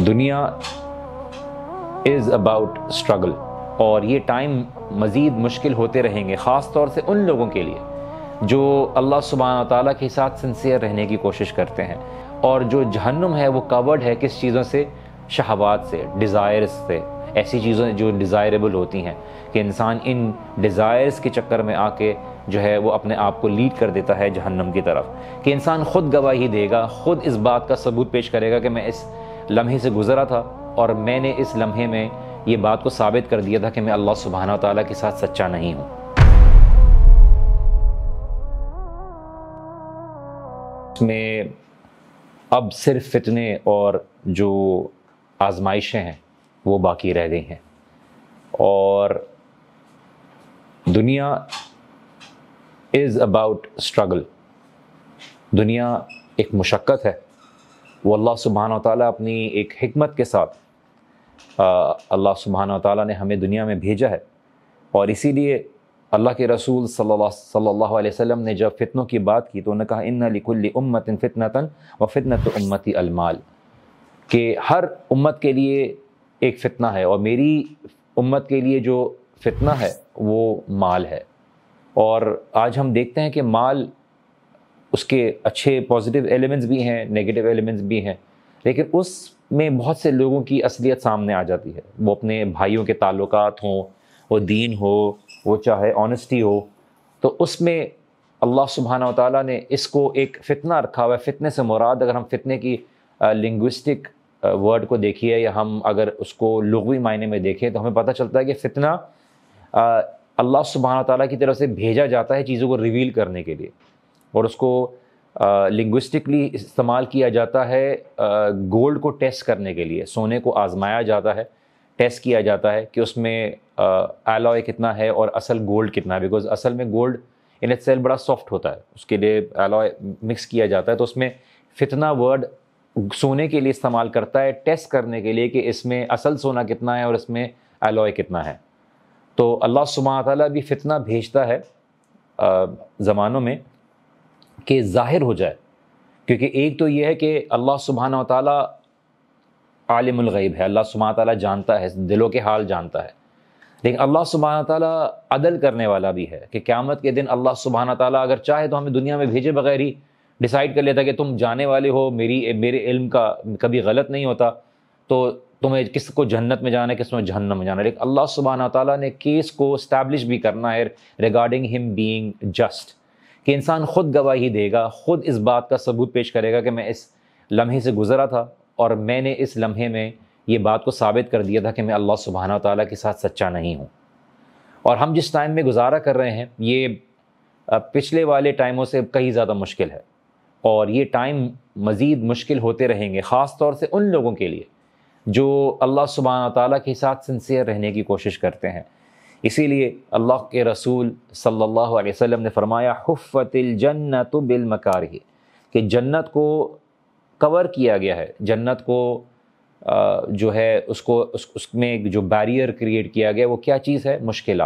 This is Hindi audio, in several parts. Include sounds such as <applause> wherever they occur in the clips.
दुनिया इज़ अबाउट स्ट्रगल और ये टाइम मज़ीद मुश्किल होते रहेंगे ख़ास तौर से उन लोगों के लिए जो अल्लाह सुबहान ताली के साथ सिंसियर रहने की कोशिश करते हैं और जो जहन्नुम है वो कवर्ड है किस चीज़ों से शहवात से डिज़ायर्स से ऐसी चीज़ें जो डिज़ायरेबल होती हैं कि इंसान इन डिज़ायर्स के चक्कर में आके जो है वो अपने आप को लीड कर देता है जहन्नम की तरफ कि इंसान ख़ुद गवाही देगा ख़ुद इस बात का सबूत पेश करेगा कि मैं इस लम्हे से गुज़रा था और मैंने इस लम्हे में ये बात को साबित कर दिया था कि मैं अल्लाह सुबहाना तला के साथ सच्चा नहीं हूँ में अब सिर्फ फितने और जो आजमाइशें हैं वो बाकी रह गई हैं और दुनिया इज़ अबाउट स्ट्रगल दुनिया एक मुशक्क़त है वो अल्लाह सुबहान ताली अपनी एक हमत के साथ अल्लाह सुबहान ताली ने हमें दुनिया में भेजा है और इसीलिए अल्लाह के रसूल सल्लल्लाहु अलैहि वसल्लम ने जब फ़ितनों की बात की तो उन्होंने कहा इन लिकुल्ली उम्मत फ़ितनतन व फ़ितनत उम्मती अलमाल कि हर उम्मत के लिए एक फ़ितना है और मेरी उम्मत के लिए जो फ़ितना है वो माल है और आज हम देखते हैं कि माल उसके अच्छे पॉजिटिव एलिमेंट्स भी हैं नेगेटिव एलिमेंट्स भी हैं लेकिन उस में बहुत से लोगों की असलियत सामने आ जाती है वो अपने भाइयों के ताल्लुक हों वो दीन हो वो चाहे ऑनेस्टी हो तो उसमें अल्लाह सुबहाना ताली ने इसको एक फ़ितना रखा हुआ है फ़ितने से मुराद अगर हम फितने की लिंग्विस्टिक वर्ड को देखिए या हम अगर उसको लघवी मायने में देखें तो हमें पता चलता है कि फ़ितना अल्लाह सुबहाना ताली की तरफ से भेजा जाता है चीज़ों को रिवील करने के लिए और उसको लिंग्विस्टिकली इस्तेमाल किया जाता है गोल्ड को टेस्ट करने के लिए सोने को आजमाया जाता है टेस्ट किया जाता है कि उसमें एलॉय कितना है और असल गोल्ड कितना है बिकॉज असल में गोल्ड इन सेल बड़ा सॉफ्ट होता है उसके लिए एलॉय मिक्स किया जाता है तो उसमें फितना वर्ड सोने के लिए इस्तेमाल करता है टेस्ट करने के लिए कि इसमें असल सोना कितना है और इसमें एलॉय कितना है तो अल्लाह सुबह ताली भी फितना भेजता है ज़मानों में के ज़ाहिर हो जाए क्योंकि एक तो यह है कि अल्लाह सुबहाना ताली आलिमगैब है अल्लाह सुबह ताली जानता है दिलों के हाल जानता है लेकिन अल्लाह सुबहाना ताली अदल करने वाला भी है कि क़्यामत के दिन अल्लाह सुबहाना ताली अगर चाहे तो हमें दुनिया में भेजे बगैर ही डिसाइड कर लेता कि तुम जाने वाले हो मेरी मेरे इल्म का कभी गलत नहीं होता तो तुम्हें किस को जन्नत में जाना है किस में जहन्नम में जाना है लेकिन अल्लाह सुबहाना ताली ने केस को इस्टेब्लिश भी करना है रिगार्डिंग हिम बींग जस्ट कि इंसान ख़ुद गवाही देगा ख़ुद इस बात का सबूत पेश करेगा कि मैं इस लम्हे से गुज़रा था और मैंने इस लम्हे में ये बात को साबित कर दिया था कि मैं अल्लाह सुबहाना ताली के साथ सच्चा नहीं हूँ और हम जिस टाइम में गुजारा कर रहे हैं ये पिछले वाले टाइमों से कहीं ज़्यादा मुश्किल है और ये टाइम मज़ीद मुश्किल होते रहेंगे ख़ास तौर से उन लोगों के लिए जो अल्लाह सुबहाना ताली के साथ सिंसियर रहने की कोशिश करते हैं इसीलिए अल्लाह के रसूल सल्लल्लाहु अलैहि वसल्लम ने फरमाया हफ़तिल जन्नत बिल मकार कि जन्नत को कवर किया गया है जन्नत को जो है उसको उस उसमें जो बैरियर क्रिएट किया गया वो क्या चीज़ है मुश्किल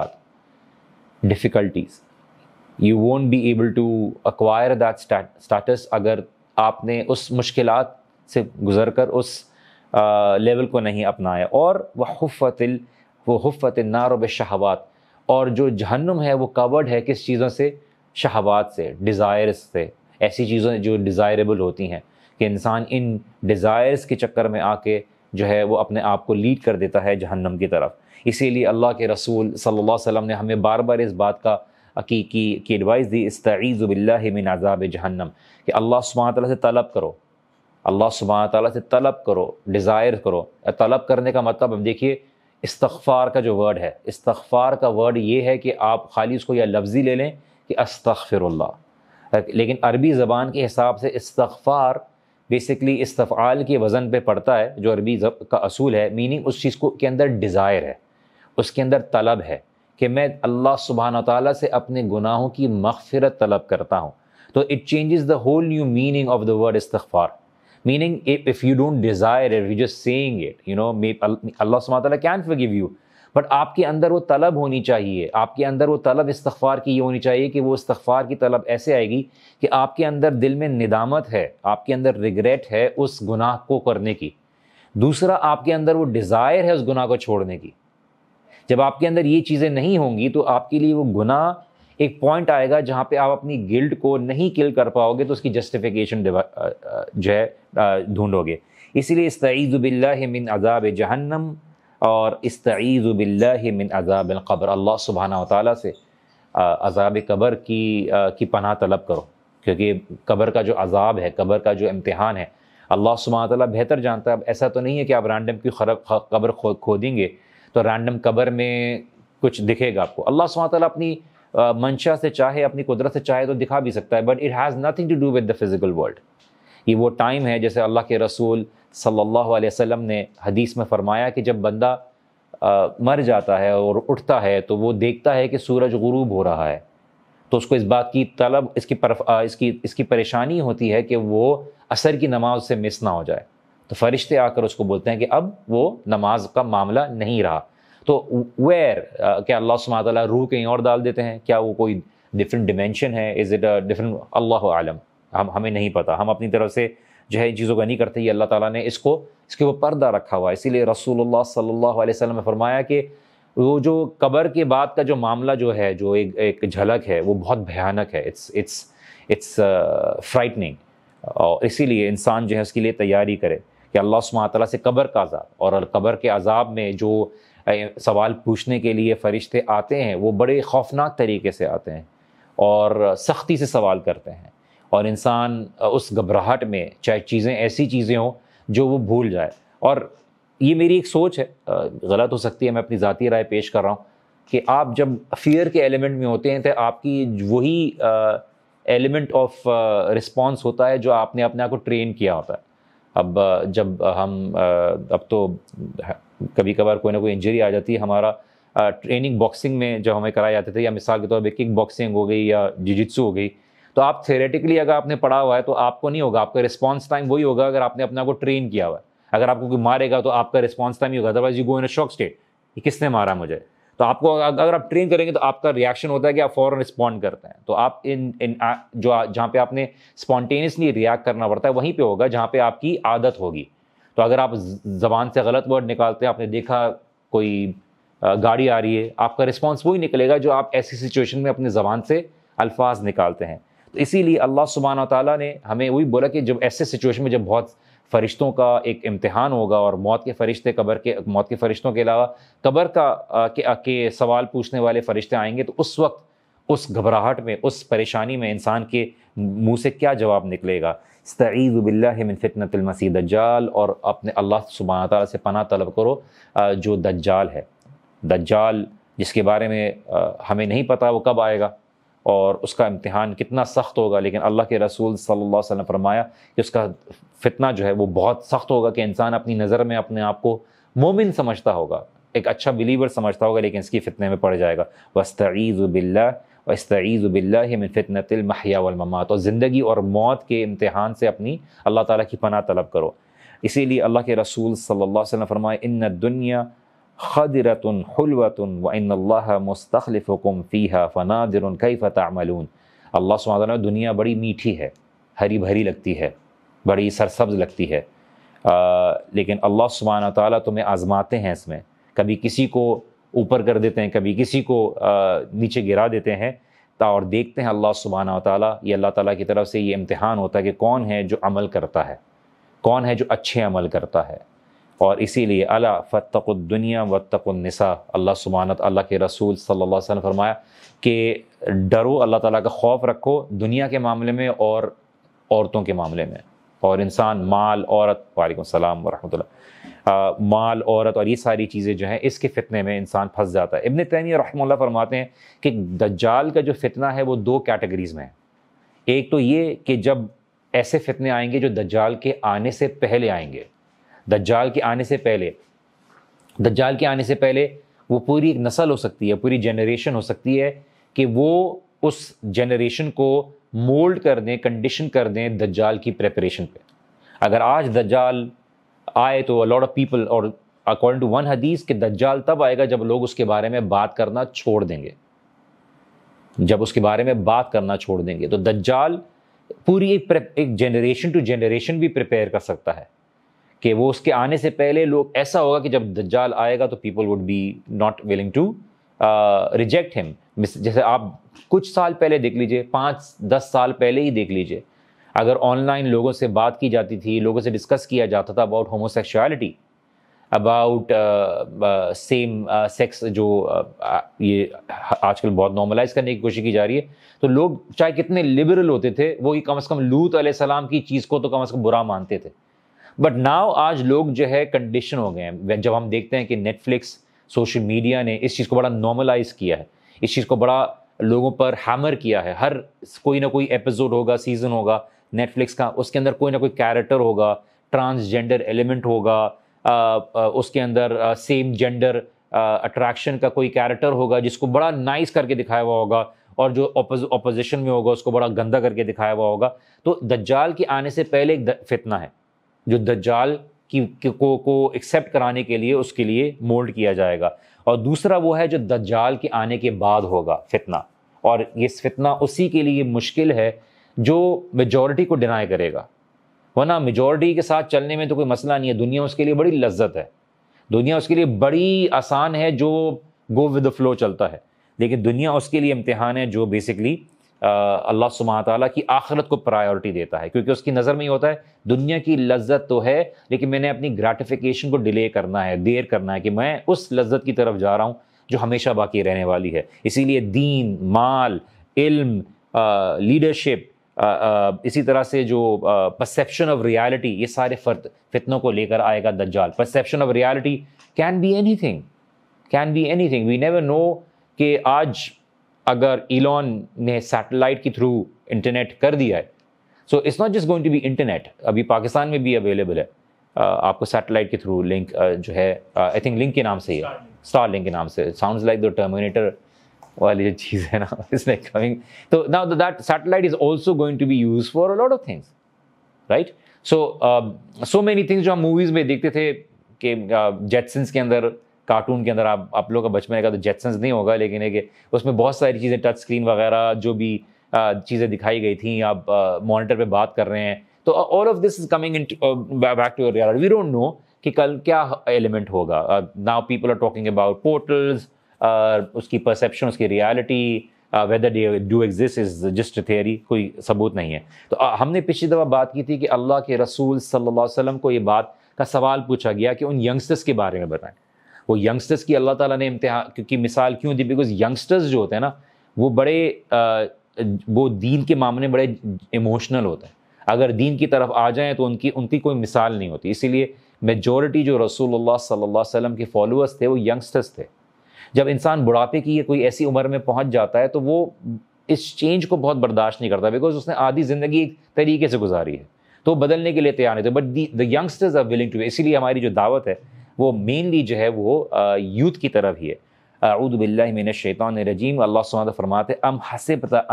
difficulties you won't be able to acquire that status अगर आपने उस मुश्किल से गुजर कर उस लेवल को नहीं अपनाया और वह हफ़तिल वो हफ़त नारब शहवात और जो जहन्नुम है वो कवर्ड है किस चीज़ों से शहवात से डिज़ायर्स से ऐसी चीज़ें जो डिज़ायरेबल होती हैं कि इंसान इन डिज़ायर्स के चक्कर में आके जो है वो अपने आप को लीड कर देता है जहन्नम की तरफ इसीलिए अल्लाह के रसूल सल्लल्लाहु अलैहि वसल्लम ने हमें बार बार इस बात का की की की एडवाइस दी इस्तीज़ुबिल्लिन अज़ाब जहन्नम कि अल्लाह सुबह से तलब करो अल्लाह सुबह ताली से तलब करो डिज़ायर करो तलब करने का मतलब अब देखिए इस्तफ़ार का जो वर्ड है इस्तफ़ार का वर्ड ये है कि आप खाली उसको यह लफ्ज़ी ले लें कि अस्तफ़िरल्ला लेकिन अरबी ज़बान के हिसाब से इस्तफ़ार बेसिकली इस्तफ़ाल के वज़न पे पड़ता है जो अरबी का असूल है मीनिंग उस चीज़ को के अंदर डिज़ायर है उसके अंदर तलब है कि मैं अल्लाह सुबहान ताली से अपने गुनाहों की मगफ़रत तलब करता हूँ तो it changes the whole new meaning of the word इस्तफ़ार Meaning, if, if you don't desire it, you're just saying it, you know, may, Allah subhanahu can forgive you. But आपके अंदर वो तलब होनी चाहिए आपके अंदर वो तलब इस्तफ़ार की ये होनी चाहिए कि वो इस्तफ़ार की तलब ऐसे आएगी कि आपके अंदर दिल में निदामत है आपके अंदर रिग्रेट है उस गुनाह को करने की दूसरा आपके अंदर वो डिज़ायर है उस गुनाह को छोड़ने की जब आपके अंदर ये चीज़ें नहीं होंगी तो आपके लिए वो गुनाह एक पॉइंट आएगा जहाँ पे आप अपनी गिल्ड को नहीं किल कर पाओगे तो उसकी जस्टिफिकेशन जो है ढूंढोगे इसीलिए इस्तीज़ुबिल्ला मिन अजाब जहन्नम और इस्तीज़ुबिल्ला मिन अजाब कब्र अल्लाह सुबहाना तला से अजाब कब्र की की पनाह तलब करो क्योंकि कब्र का जो अजाब है कब्र का जो इम्तहान है अल्लाह सुबहाना तला बेहतर जानता है अब ऐसा तो नहीं है कि आप रैंडम की खरब कब्र खोदेंगे तो रैंडम कब्र में कुछ दिखेगा आपको अल्लाह सुबह तला अपनी मंशा से चाहे अपनी कुदरत से चाहे तो दिखा भी सकता है but it has nothing to do with the physical world ये वो टाइम है जैसे अल्लाह के रसूल सल्लल्लाहु अलैहि वसल्लम ने हदीस में फ़रमाया कि जब बंदा आ, मर जाता है और उठता है तो वो देखता है कि सूरज गुरूब हो रहा है तो उसको इस बात की तलब इसकी परफ आ, इसकी इसकी परेशानी होती है कि वो असर की नमाज से मिस ना हो जाए तो फरिश्ते आकर उसको बोलते हैं कि अब वो नमाज का मामला नहीं रहा तो वेयर uh, क्या अल्लाह सुबह रूह कहीं और डाल देते हैं क्या वो कोई डिफरेंट डिमेंशन है इज़ इट डिफरेंट अल्लाह आलम हम हमें नहीं पता हम अपनी तरफ से जो है इन चीज़ों का नहीं करते ये अल्लाह ताला ने इसको इसके ऊपर पर्दा रखा हुआ है इसीलिए रसूलुल्लाह सल्लल्लाहु अलैहि वसल्लम ने फरमाया कि वो जो कबर के बाद का जो मामला जो है जो एक एक झलक है वो बहुत भयानक है इट्स इट्स इट्स फ्राइटनिंग और इसीलिए इंसान जो है उसके लिए तैयारी करे कि अल्लाह सुबह से कबर का आजाब और कबर के अजाब में जो सवाल पूछने के लिए फरिश्ते आते हैं वो बड़े खौफनाक तरीके से आते हैं और सख्ती से सवाल करते हैं और इंसान उस घबराहट में चाहे चीज़ें ऐसी चीज़ें हों जो वो भूल जाए और ये मेरी एक सोच है गलत हो सकती है मैं अपनी ज़ाती राय पेश कर रहा हूँ कि आप जब फियर के एलिमेंट में होते हैं तो आपकी वही एलिमेंट ऑफ रिस्पॉन्स होता है जो आपने अपने आप को ट्रेन किया होता है अब जब हम अब तो कभी कभार कोई ना कोई इंजरी आ जाती है हमारा ट्रेनिंग बॉक्सिंग में जो हमें कराए जाते थे या मिसाल के तौर पर किक बॉक्सिंग हो गई या जिजित्सू हो गई तो आप थेरेटिकली अगर आपने पढ़ा हुआ है तो आपको नहीं होगा आपका रिस्पॉन्स टाइम वही होगा अगर आपने अपने को ट्रेन किया हुआ है अगर आपको कोई मारेगा तो आपका रिस्पॉन्स टाइम ही होगा otherwise you go in a shock state कि किसने मारा मुझे तो आपको अगर आप ट्रेन करेंगे तो आपका रिएक्शन होता है कि आप फ़ौरन रिस्पॉन्ड करते हैं तो आप इन इन जो जहाँ पे आपने स्पॉन्टेनियसली रिएक्ट करना पड़ता है वहीं पे होगा जहाँ पे आपकी आदत होगी तो अगर आप ज़बान से गलत वर्ड निकालते हैं आपने देखा कोई गाड़ी आ रही है आपका रिस्पॉन्स वही निकलेगा जो आप ऐसी सिचुएशन में अपने ज़बान से अल्फाज निकालते हैं तो इसीलिए अल्लाह सुबहाना ताली ने हमें वही बोला कि जब ऐसे सिचुएशन में जब बहुत फरिश्तों का एक इम्तहान होगा और मौत के फरिश्ते कबर के मौत के फरिश्तों के अलावा कबर का आ, के, आ, के सवाल पूछने वाले फरिश्ते आएंगे तो उस वक्त उस घबराहट में उस परेशानी में इंसान के मुंह से क्या जवाब निकलेगा स्तईद बिल्लिन फ़ितनतमसी दज्जाल और अपने अल्लाह सुबहाना ताली से पना तलब करो जो दज्जाल है दज्जाल जिसके बारे में हमें नहीं पता वो कब आएगा और उसका इम्तहान कितना सख्त होगा लेकिन अल्लाह के रसूल सल्लल्लाहु अलैहि वसल्लम ने फरमाया कि उसका फितना जो है वो बहुत सख्त होगा कि इंसान अपनी नज़र में अपने आप को मोमिन समझता होगा एक अच्छा बिलीवर समझता होगा लेकिन इसकी फितने में पड़ जाएगा वस्तईज़ बिल्ला और इस फ़ितनतमहिया वलममात और ज़िंदगी और मौत के इम्तहान से अपनी अल्लाह ताली की पना तलब करो इसीलिए अल्लाह के रसूल सल्ला फरमाए इन दुनिया खदरतन हलवतन व इन मुस्तलफ़ हुकुम फ़ीहा फ़नादिर कई फ़तामलून अल्लाह सुबह दुनिया बड़ी मीठी है हरी भरी लगती है बड़ी सरसब्ज लगती है आ, लेकिन अल्लाह सुबहाना ताली तुम्हें आज़माते हैं इसमें कभी किसी को ऊपर कर देते हैं कभी किसी को नीचे गिरा देते हैं और देखते हैं अल्लाह सुबहाना ताली ये अल्लाह ताली की तरफ से ये इम्तहान होता है कि कौन है जो अमल करता है कौन है जो अच्छे अमल करता है और इसीलिए अला फ़तुनिया वतनिसा अल्लाह सुबहानत अल्लाह के रसूल सल्ला अलैहि फरमाया कि डरो अल्लाह ताली का खौफ रखो दुनिया के मामले में और औरतों के मामले में और इंसान माल औरत वालेकाम सलाम आ, माल औरत और ये सारी चीज़ें जो हैं इसके फितने में इंसान फंस जाता है इबन तैमिया रहमल्ला फरमाते हैं कि दज्जाल का जो फितना है वो दो कैटेगरीज़ में है एक तो ये कि जब ऐसे फितने आएंगे जो दज्जाल के आने से पहले आएंगे दज्जाल के आने से पहले दज्जाल के आने से पहले वो पूरी एक नस्ल हो सकती है पूरी जनरेशन हो सकती है कि वो उस जनरेशन को मोल्ड कर दें कंडीशन कर दें दज्जाल की प्रेपरेशन पे अगर आज दज्जाल आए तो लॉट ऑफ पीपल और अकॉर्डिंग टू वन हदीस कि दज्जाल तब आएगा जब लोग उसके बारे में बात करना छोड़ देंगे जब उसके बारे में बात करना छोड़ देंगे तो दज्जाल पूरी एक एक जनरेशन टू जनरेशन भी प्रिपेयर कर सकता है कि वो उसके आने से पहले लोग ऐसा होगा कि जब दज्जाल आएगा तो people would be not willing to reject him जैसे आप कुछ साल पहले देख लीजिए पाँच दस साल पहले ही देख लीजिए अगर ऑनलाइन लोगों से बात की जाती थी लोगों से डिस्कस किया जाता था about homosexuality about same sex जो uh, ये आजकल बहुत नॉर्मलाइज करने की कोशिश की जा रही है तो लोग चाहे कितने लिबरल होते थे वो ही कम अज़ कम लूत सलाम की चीज़ को तो कम अज़ कम बुरा मानते थे बट नाव आज लोग जो है कंडीशन हो गए हैं जब हम देखते हैं कि नेटफ्लिक्स सोशल मीडिया ने इस चीज़ को बड़ा नॉर्मलाइज किया है इस चीज़ को बड़ा लोगों पर हैमर किया है हर कोई ना कोई एपिसोड होगा सीज़न होगा नेटफ्लिक्स का उसके अंदर कोई ना कोई कैरेक्टर होगा ट्रांसजेंडर एलिमेंट होगा आ, आ, उसके अंदर आ, सेम जेंडर अट्रैक्शन का कोई कैरेक्टर होगा जिसको बड़ा नाइस करके दिखाया हुआ होगा और जो ऑपोजिशन में होगा उसको बड़ा गंदा करके दिखाया हुआ होगा तो दज्जाल के आने से पहले एक फितना है जो दज्जाल की को को एक्सेप्ट कराने के लिए उसके लिए मोल्ड किया जाएगा और दूसरा वो है जो दज्जाल के आने के बाद होगा फितना और ये फितना उसी के लिए मुश्किल है जो मेजॉरिटी को डिनाई करेगा वरना मेजोरिटी के साथ चलने में तो कोई मसला नहीं है दुनिया उसके लिए बड़ी लज्जत है दुनिया उसके लिए बड़ी आसान है जो गो विद द फ्लो चलता है लेकिन दुनिया उसके लिए इम्तहान है जो बेसिकली अल्लाह सुबह ताली की आखरत को प्रायोरिटी देता है क्योंकि उसकी नज़र में ही होता है दुनिया की लज्जत तो है लेकिन मैंने अपनी ग्रेटिफिकेशन को डिले करना है देर करना है कि मैं उस लज्जत की तरफ जा रहा हूँ जो हमेशा बाकी रहने वाली है इसीलिए दीन माल इल्म लीडरशिप इसी तरह से जो परसेप्शन ऑफ रियलिटी ये सारे फर्त फितनों को लेकर आएगा दज्जाल perception of reality can be anything can be anything we never know कि आज अगर इलॉन ने सैटेलाइट के थ्रू इंटरनेट कर दिया है so it's not just going to be internet अभी पाकिस्तान में भी अवेलेबल है Uh, आपको सैटेलाइट के थ्रू लिंक uh, जो है आई थिंक लिंक के नाम से ही स्टार लिंक के नाम से साउंड्स लाइक द टर्मिनेटर वाली जो चीज़ है ना <laughs> इसमें कमिंग तो now that satellite is also going to be use for a lot lot of things right so so many things जो हम मूवीज़ में देखते थे कि जेटसन्स uh, के अंदर कार्टून के अंदर आप आप लोग का बचपन का तो जेटसन्स नहीं होगा लेकिन एक उसमें बहुत सारी चीज़ें टच स्क्रीन वगैरह जो भी uh, चीज़ें दिखाई गई थी आप मॉनिटर uh, पे बात कर रहे हैं तो all of this is coming in back to reality we don't know कि कल क्या एलिमेंट होगा now people are talking about portals उसकी परसेप्शन उसकी reality whether do exist is just theory कोई सबूत नहीं है तो uh, हमने पिछली दफ़ा बात की थी कि अल्लाह के रसूल सल्लल्लाहु अलैहि वसल्लम को ये बात का सवाल पूछा गया कि उन यंगस्टर्स के बारे में बताएं वो यंगस्टर्स की अल्लाह ताला ने इम्तहा क्योंकि मिसाल क्यों दी बिकॉज यंगस्टर्स जो होते हैं ना वो बड़े आ, uh, वो दीन के मामले में बड़े इमोशनल होते हैं अगर दीन की तरफ आ जाएँ तो उनकी उनकी कोई मिसाल नहीं होती इसीलिए मेजोरिटी जो रसूल सल्ला अलैहि के फॉलोअर्स थे वो यंगस्टर्स थे जब इंसान बुढ़ापे की कोई ऐसी उम्र में पहुंच जाता है तो वो इस चेंज को बहुत बर्दाश्त नहीं करता बिकॉज उसने आधी ज़िंदगी एक तरीके से गुजारी है तो बदलने के लिए तैयार नहीं थे but the youngsters are willing to इसीलिए हमारी जो दावत है वो मेनली जो है वो यूथ की तरफ ही है अरुदबिल्लिन शैतान रजीम अल्लाह फरमाते अम हसबता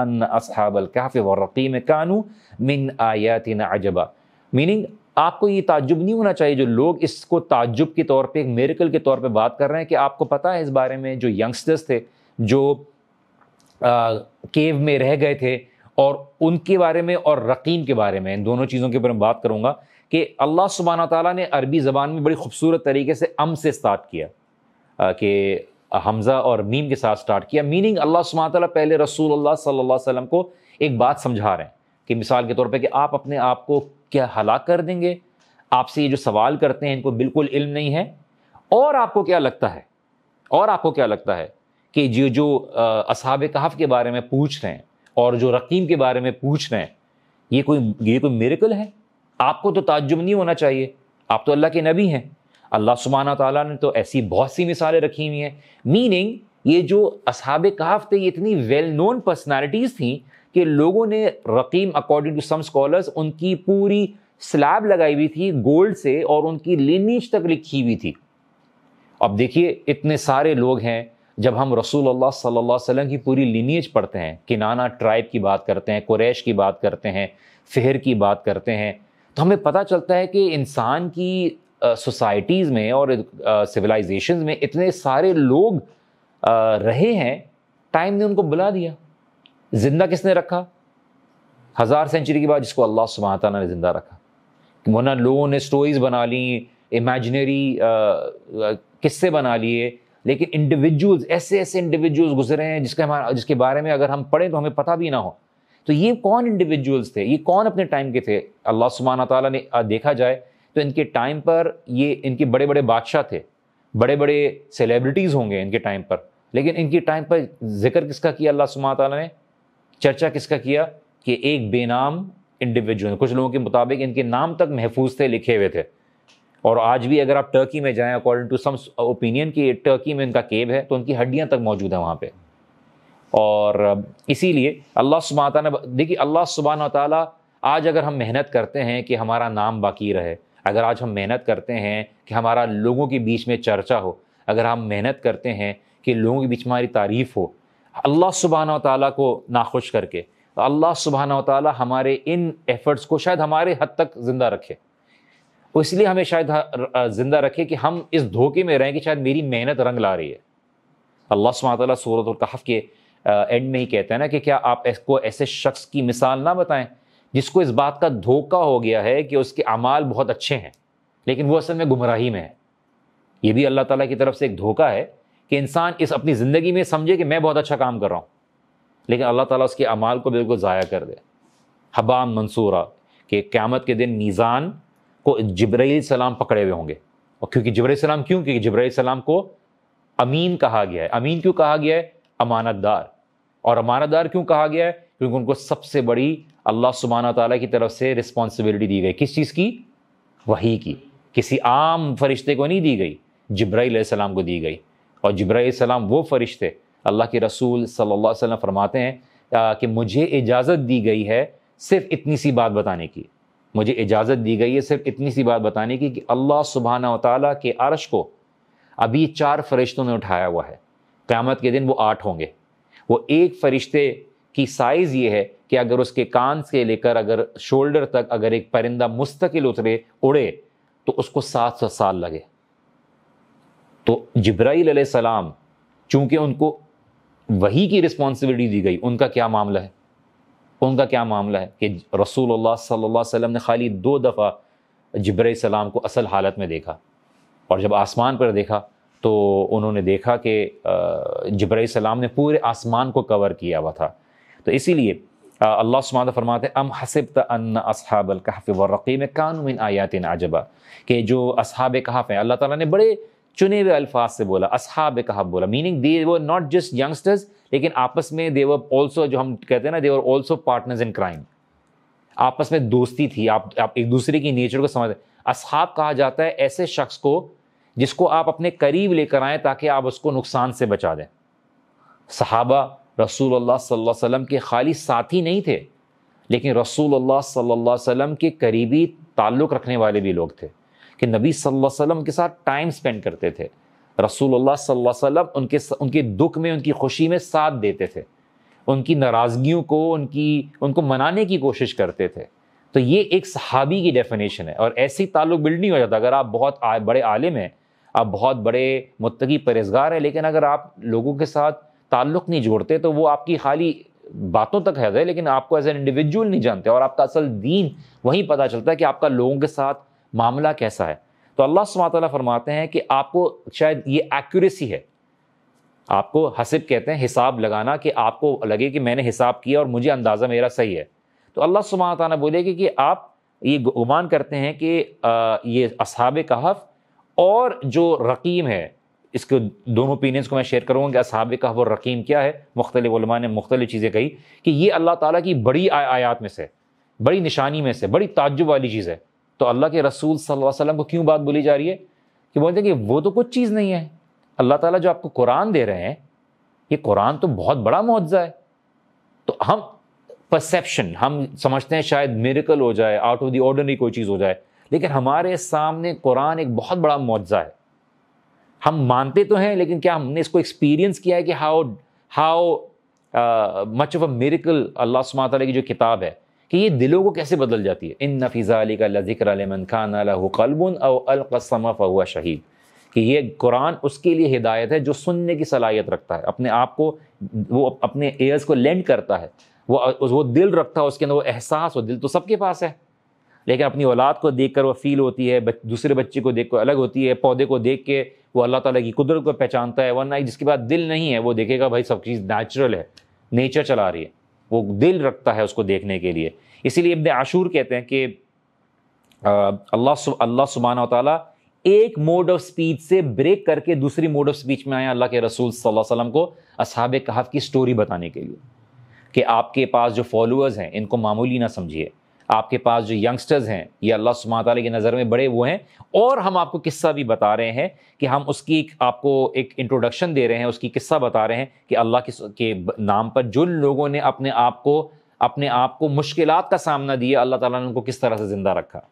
कहफ़ व कानू मिन आयातिन अजबा मीनिंग आपको ये ताजुब नहीं होना चाहिए जो लोग इसको ताजुब के तौर पर एक मेरिकल के तौर पर बात कर रहे हैं कि आपको पता है इस बारे में जो यंगस्टर्स थे जो आ, केव में रह गए थे और उनके बारे में और रकीम के बारे में इन दोनों चीज़ों के ऊपर मैं बात करूँगा कि अल्लाह सुबहाना तला ने अरबी ज़बान में बड़ी खूबसूरत तरीके से अम से स्टार्ट किया कि हमज़ा और मीम के साथ स्टार्ट किया मीनिंग अल्लाह सुबहाना तला पहले रसूल अल्लाह सल्लल्लाहु अलैहि वसल्लम को एक बात समझा रहे हैं कि मिसाल के तौर पर कि आप अपने आप को क्या हलाक कर देंगे आपसे ये जो सवाल करते हैं इनको बिल्कुल इल्म नहीं है और आपको क्या लगता है और आपको क्या लगता है कि जो जो असहाब कहाफ के बारे में पूछ रहे हैं और जो रकीम के बारे में पूछ रहे हैं ये कोई ये कोई मेरिकल है आपको तो ताजुब नहीं होना चाहिए आप तो अल्लाह के नबी हैं अल्लाह सुबाना ताला ने तो ऐसी बहुत सी मिसालें रखी हुई हैं मीनिंग ये जो असहाब कहाफ थे ये इतनी वेल नोन पर्सनैलिटीज़ थी कि लोगों ने रकीम अकॉर्डिंग टू सम स्कॉलर्स उनकी पूरी स्लैब लगाई हुई थी गोल्ड से और उनकी लिनीज तक लिखी हुई थी अब देखिए इतने सारे लोग हैं जब हम रसूल अल्लाह सल्लल्लाहु अलैहि वसल्लम की पूरी लिनीज पढ़ते हैं कि नाना ट्राइब की बात करते हैं कुरैश की बात करते हैं फ़हर की बात करते हैं तो हमें पता चलता है कि इंसान की सोसाइटीज़ में और सिविलाइजेशन में इतने सारे लोग आ, रहे हैं टाइम ने उनको बुला दिया ज़िंदा किसने रखा हज़ार सेंचुरी के बाद जिसको अल्लाह सुबहाना ने ज़िंदा रखा वरना लोगों ने स्टोरीज़ बना ली इमेजनरी किस्से बना लिए लेकिन इंडिविजुअल्स ऐसे ऐसे इंडिविजुअल्स गुजरे हैं जिसके हमारा जिसके बारे में अगर हम पढ़ें तो हमें पता भी ना हो तो ये कौन इंडिविजुअल्स थे ये कौन अपने टाइम के थे अल्लाह सुबहाना तला ने देखा जाए तो इनके टाइम पर ये इनके बड़े बड़े बादशाह थे बड़े बड़े सेलिब्रिटीज़ होंगे इनके टाइम पर लेकिन इनके टाइम पर जिक्र किसका किया अल्लाह सुबहाना ताली ने चर्चा किसका किया कि एक बेनाम इंडिविजुअल कुछ लोगों के मुताबिक इनके नाम तक महफूज थे लिखे हुए थे और आज भी अगर आप टर्की में जाएं अकॉर्डिंग टू सम ओपिनियन कि टर्की में इनका केब है तो उनकी हड्डियां तक मौजूद है वहाँ पे और इसीलिए अल्लाह सुबह ने देखिए अल्लाह सुबहान तला आज अगर हम मेहनत करते हैं कि हमारा नाम बाकी रहे अगर आज हम मेहनत करते हैं कि हमारा लोगों के बीच में चर्चा हो अगर हम मेहनत करते हैं कि लोगों के बीच में हमारी तारीफ़ हो अल्लाह सुबहाना तै को नाखुश करके तो अल्लाह सुबहाना ताली हमारे इन एफ़र्ट्स को शायद हमारे हद तक ज़िंदा रखे वो इसलिए हमें शायद ज़िंदा रखे कि हम इस धोखे में रहें कि शायद मेरी मेहनत रंग ला रही है अल्लाह सुबह सूरत कहफ़ के एंड में ही कहते हैं ना कि क्या आप इसको ऐसे शख्स की मिसाल ना बताएं जिसको इस बात का धोखा हो गया है कि उसके अमाल बहुत अच्छे हैं लेकिन वो असल में गुमराही में है ये भी अल्लाह ताला की तरफ से एक धोखा है कि इंसान इस अपनी ज़िंदगी में समझे कि मैं बहुत अच्छा काम कर रहा हूँ लेकिन अल्लाह ताला उसके अमाल को बिल्कुल ज़ाया कर दे हबाम मंसूरा कि क़्यामत के दिन मीज़ान को जब्राईल सलाम पकड़े हुए होंगे और क्योंकि जब्राईल सलाम क्यों क्योंकि जब्राईल सलाम को अमीन कहा गया है अमीन क्यों कहा गया है अमानतदार और अमानतदार क्यों कहा गया है क्योंकि उनको सबसे बड़ी अल्लाह सुबहाना ताली की तरफ से रिस्पॉन्सिबिलिटी दी गई किस चीज़ की वही की किसी आम फरिश्ते को नहीं दी गई जब्राईल सलाम को दी गई और जब्राम वो फ़रिश्ते अल्लाह के रसूल सल्ला वसम फरमाते हैं कि मुझे इजाज़त दी गई है सिर्फ इतनी सी बात बताने की मुझे इजाज़त दी गई है सिर्फ इतनी सी बात बताने की कि अल्लाह सुबहाना ताली के अरश को अभी चार फरिश्तों ने उठाया हुआ है क़्यामत के दिन वो आठ होंगे वो एक फ़रिश्ते की साइज़ ये है कि अगर उसके कान से लेकर अगर शोल्डर तक अगर एक परिंदा मुस्तकिल उतरे उड़े तो उसको सात सौ साल लगे तो जब्राईल सलाम चूँकि उनको वही की रिस्पॉन्सिबिलिटी दी गई उनका क्या मामला है उनका क्या मामला है कि रसूल सल्ला वसल्लम ने खाली दो दफ़ा जब्र सलाम को असल हालत में देखा और जब आसमान पर देखा तो उन्होंने देखा कि जब्र सलाम ने पूरे आसमान को कवर किया हुआ था तो इसीलिए अल्लाह सुमाद फरमाते अम हसब अन असहाबल कहफ़ व रकीम कानून आयातिन आजबा कि जो असहाब कहफ़ हैं अल्लाह ताला ने बड़े चुने हुए अल्फाज से बोला असहाब कहा बोला meaning they were not just youngsters लेकिन आपस में दे वर ऑल्सो जो हम कहते हैं ना they were also partners in crime आपस में दोस्ती थी आप आप एक दूसरे की नेचर को समझ असहाब कहा जाता है ऐसे शख्स को जिसको आप अपने करीब लेकर आएँ ताकि आप उसको नुकसान से बचा दें सहाबा रसूल अल्लाह वसल्लम के खाली साथी नहीं थे लेकिन रसूल अल्लाह सल्लल्लाहु वसल्लम के करीबी ताल्लुक़ रखने वाले भी लोग थे कि नबी सल्लल्लाहु अलैहि वसल्लम के साथ टाइम स्पेंड करते थे रसूलुल्लाह सल्लल्लाहु अलैहि वसल्लम उनके उनके दुख में उनकी खुशी में साथ देते थे उनकी नाराज़गियों को उनकी उनको मनाने की कोशिश करते थे तो ये एक सहाबी की डेफिनेशन है और ऐसी ताल्लुक बिल्ड नहीं हो जाता अगर आप बहुत आ, बड़े आलिम हैं आप बहुत बड़े मुतकी परहेजगार हैं लेकिन अगर आप लोगों के साथ ताल्लुक़ नहीं जोड़ते तो वो आपकी खाली बातों तक है लेकिन आपको एज एन इंडिविजुअल नहीं जानते और आपका असल दीन वहीं पता चलता है कि आपका लोगों के साथ मामला कैसा है तो अल्लाह सुबह फरमाते हैं कि आपको शायद ये एक्यूरेसी है आपको हसिब कहते हैं हिसाब लगाना कि आपको लगे कि मैंने हिसाब किया और मुझे अंदाज़ा मेरा सही है तो अल्लाह सुबह ताली बोले कि आप ये गुमान करते हैं कि आ, ये असहाब कहफ और जो रकीम है इसके दोनों ओपिनियंस को मैं शेयर करूँगा कि असहाब कहाफ और रकीम क्या है मुख्तलिमा ने मुख्तलि चीज़ें कही कि ये अल्लाह ताली की बड़ी आयात में से बड़ी निशानी में से बड़ी ताजुब वाली चीज़ है तो अल्लाह के रसूल सल्लल्लाहु अलैहि वसल्लम को क्यों बात बोली जा रही है कि बोलते हैं कि वो तो कुछ चीज़ नहीं है अल्लाह ताला जो आपको कुरान दे रहे हैं ये कुरान तो बहुत बड़ा मुआवजा है तो हम परसेप्शन हम समझते हैं शायद मेरिकल हो जाए आउट ऑफ द ऑर्डनरी कोई चीज़ हो जाए लेकिन हमारे सामने कुरान एक बहुत बड़ा मुआवजा है हम मानते तो हैं लेकिन क्या हमने इसको एक्सपीरियंस किया है कि how how much of a miracle अल्लाह सुबह की जो किताब है कि ये दिलों को कैसे बदल जाती है इन नफीज़ा अली का ज़िक्र मन खान अलबन और फ़ुआ शहीद कि ये कुरान उसके लिए हिदायत है जो सुनने की सलाहियत रखता है अपने आप को वो अपने एयर्स को लेंड करता है वो वो दिल रखता है उसके अंदर वो एहसास वो दिल तो सबके पास है लेकिन अपनी औलाद को देख कर वह फील होती है दूसरे बच्चे को देख कर अलग होती है पौधे को देख के वो अल्लाह ताला की कुदरत को पहचानता है वरना जिसके पास दिल नहीं है वो देखेगा भाई सब चीज़ नेचुरल है नेचर चला रही है वो दिल रखता है उसको देखने के लिए इसीलिए इब्न आशूर कहते हैं कि अल्लाह अल्लाह सुबहाना तला एक मोड ऑफ स्पीच से ब्रेक करके दूसरी मोड ऑफ स्पीच में आया अल्लाह के रसूल सल्लल्लाहु अलैहि वसल्लम को असहाब कहफ की स्टोरी बताने के लिए कि आपके पास जो फॉलोअर्स हैं इनको मामूली ना समझिए आपके पास जो यंगस्टर्स हैं ये अल्लाह सुबह की नज़र में बड़े वो हैं और हम आपको किस्सा भी बता रहे हैं कि हम उसकी एक आपको एक इंट्रोडक्शन दे रहे हैं उसकी किस्सा बता रहे हैं कि अल्लाह के नाम पर जिन लोगों ने अपने आप को अपने आप को मुश्किल का सामना दिया अल्लाह ताला ने उनको किस तरह से ज़िंदा रखा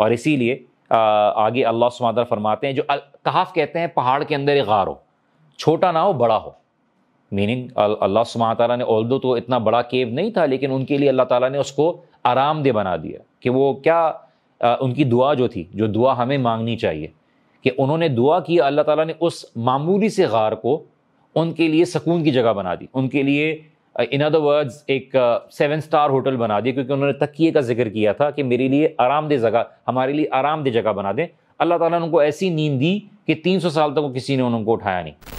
और इसीलिए आगे अल्लाह सुमा फरमाते हैं जो कहाफ़ कहते हैं पहाड़ के अंदर एक गार हो छोटा ना हो बड़ा हो मीनिंग अल्लाह सुबह ताली ने दो तो इतना बड़ा केव नहीं था लेकिन उनके लिए अल्लाह ताला ने उसको आरामदेह बना दिया कि वो क्या आ, उनकी दुआ जो थी जो दुआ हमें मांगनी चाहिए कि उन्होंने दुआ की अल्लाह ताला ने उस मामूली से गार को उनके लिए सकून की जगह बना दी उनके लिए इन अदर वर्ड्स एक सेवन स्टार होटल बना दिया क्योंकि उन्होंने तकिए का जिक्र किया था कि मेरे लिए आरामदेह जगह हमारे लिए आरामदेह जगह बना दें अल्लाह ताला ने उनको ऐसी नींद दी कि 300 साल तक वो किसी ने उनको उठाया नहीं